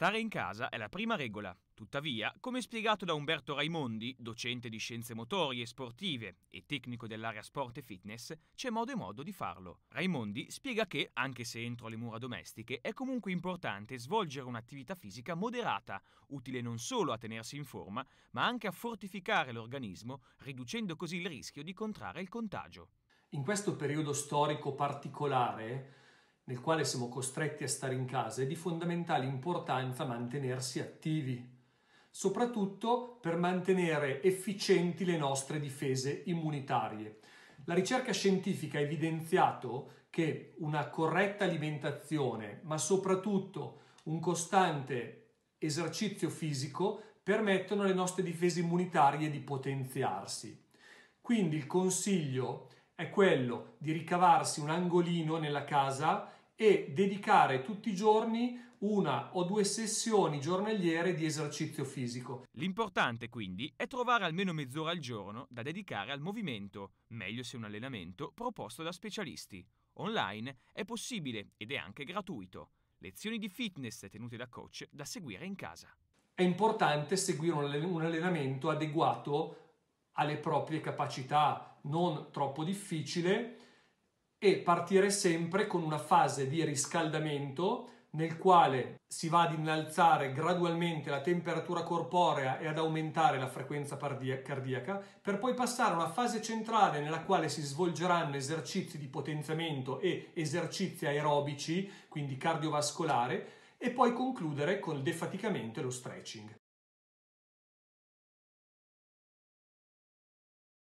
Stare in casa è la prima regola. Tuttavia, come spiegato da Umberto Raimondi, docente di scienze motorie e sportive e tecnico dell'area sport e fitness, c'è modo e modo di farlo. Raimondi spiega che, anche se entro le mura domestiche, è comunque importante svolgere un'attività fisica moderata, utile non solo a tenersi in forma, ma anche a fortificare l'organismo, riducendo così il rischio di contrarre il contagio. In questo periodo storico particolare, nel quale siamo costretti a stare in casa, è di fondamentale importanza mantenersi attivi, soprattutto per mantenere efficienti le nostre difese immunitarie. La ricerca scientifica ha evidenziato che una corretta alimentazione, ma soprattutto un costante esercizio fisico, permettono alle nostre difese immunitarie di potenziarsi. Quindi il consiglio è quello di ricavarsi un angolino nella casa e dedicare tutti i giorni una o due sessioni giornaliere di esercizio fisico. L'importante quindi è trovare almeno mezz'ora al giorno da dedicare al movimento, meglio se un allenamento proposto da specialisti. Online è possibile ed è anche gratuito. Lezioni di fitness tenute da coach da seguire in casa. È importante seguire un allenamento adeguato alle proprie capacità, non troppo difficile e partire sempre con una fase di riscaldamento nel quale si va ad innalzare gradualmente la temperatura corporea e ad aumentare la frequenza cardiaca, per poi passare a una fase centrale nella quale si svolgeranno esercizi di potenziamento e esercizi aerobici, quindi cardiovascolare, e poi concludere con il defaticamento e lo stretching.